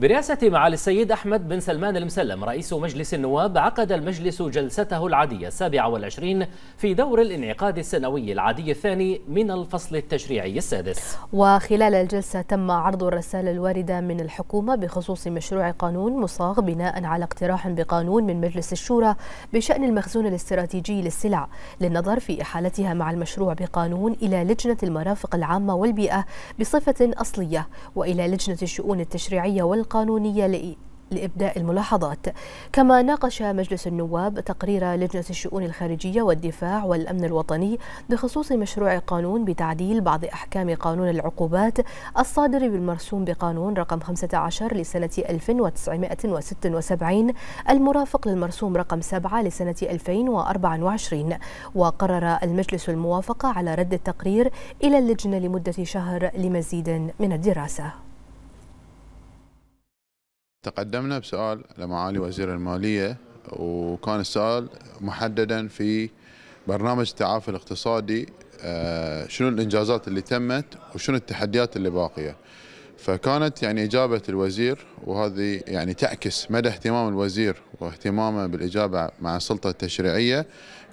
برئاسة معالي السيد أحمد بن سلمان المسلم رئيس مجلس النواب عقد المجلس جلسته العادية السابعة والعشرين في دور الانعقاد السنوي العادي الثاني من الفصل التشريعي السادس وخلال الجلسة تم عرض الرسالة الواردة من الحكومة بخصوص مشروع قانون مصاغ بناء على اقتراح بقانون من مجلس الشورى بشأن المخزون الاستراتيجي للسلع للنظر في إحالتها مع المشروع بقانون إلى لجنة المرافق العامة والبيئة بصفة أصلية وإلى لجنة الشؤون التشريعية وال القانونية لإبداء الملاحظات كما ناقش مجلس النواب تقرير لجنة الشؤون الخارجية والدفاع والأمن الوطني بخصوص مشروع قانون بتعديل بعض أحكام قانون العقوبات الصادر بالمرسوم بقانون رقم 15 لسنة 1976 المرافق للمرسوم رقم 7 لسنة 2024 وقرر المجلس الموافقة على رد التقرير إلى اللجنة لمدة شهر لمزيد من الدراسة تقدمنا بسؤال لمعالي وزير المالية وكان السؤال محددا في برنامج التعافي الاقتصادي آه، شنو الإنجازات اللي تمت وشنو التحديات اللي باقية فكانت يعني إجابة الوزير وهذه يعني تعكس مدى اهتمام الوزير واهتمامه بالإجابة مع السلطة التشريعية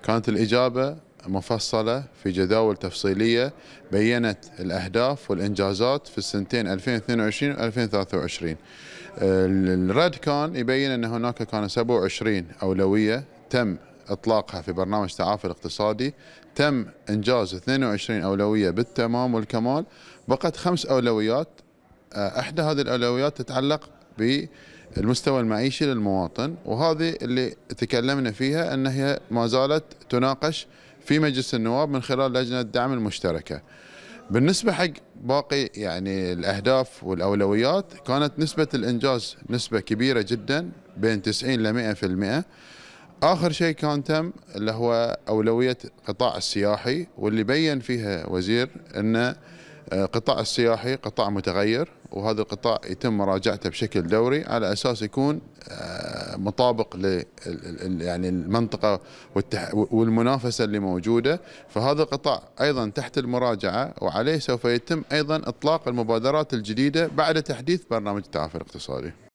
كانت الإجابة مفصلة في جداول تفصيلية بيّنت الأهداف والإنجازات في السنتين 2022 و 2023 الرد كان يبين أن هناك كان 27 أولوية تم اطلاقها في برنامج تعافي الاقتصادي تم انجاز 22 اولويه بالتمام والكمال بقت خمس اولويات احدى هذه الاولويات تتعلق بالمستوى المعيشي للمواطن وهذه اللي تكلمنا فيها ان هي ما زالت تناقش في مجلس النواب من خلال لجنه الدعم المشتركه. بالنسبه حق باقي يعني الاهداف والاولويات كانت نسبه الانجاز نسبه كبيره جدا بين 90 ل 100%. اخر شيء كان تم اللي هو اولويه القطاع السياحي واللي بين فيها وزير ان آه، قطاع السياحي قطاع متغير وهذا القطاع يتم مراجعته بشكل دوري على اساس يكون آه، مطابق ل يعني المنطقه والمنافسه اللي موجوده فهذا القطاع ايضا تحت المراجعه وعليه سوف يتم ايضا اطلاق المبادرات الجديده بعد تحديث برنامج التعافي الاقتصادي